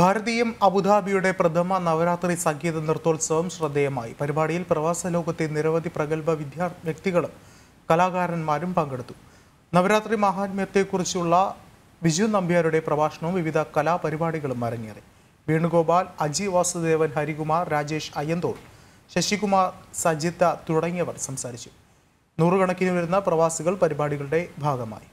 ഭാരതീയം അബുദാബിയുടെ പ്രഥമ നവരാത്രി സംഗീത നൃത്തോത്സവം ശ്രദ്ധേയമായി പരിപാടിയിൽ പ്രവാസ ലോകത്തെ നിരവധി പ്രഗത്ഭ വിദ്യാ വ്യക്തികളും കലാകാരന്മാരും പങ്കെടുത്തു നവരാത്രി മഹാത്മ്യത്തെക്കുറിച്ചുള്ള ബിജു നമ്പ്യാരുടെ പ്രഭാഷണവും വിവിധ കലാപരിപാടികളും അരങ്ങേറി വേണുഗോപാൽ അജി വാസുദേവൻ ഹരികുമാർ രാജേഷ് അയ്യന്തോൾ ശശികുമാർ സജിത്ത തുടങ്ങിയവർ സംസാരിച്ചു നൂറുകണക്കിന് വരുന്ന പ്രവാസികൾ പരിപാടികളുടെ ഭാഗമായി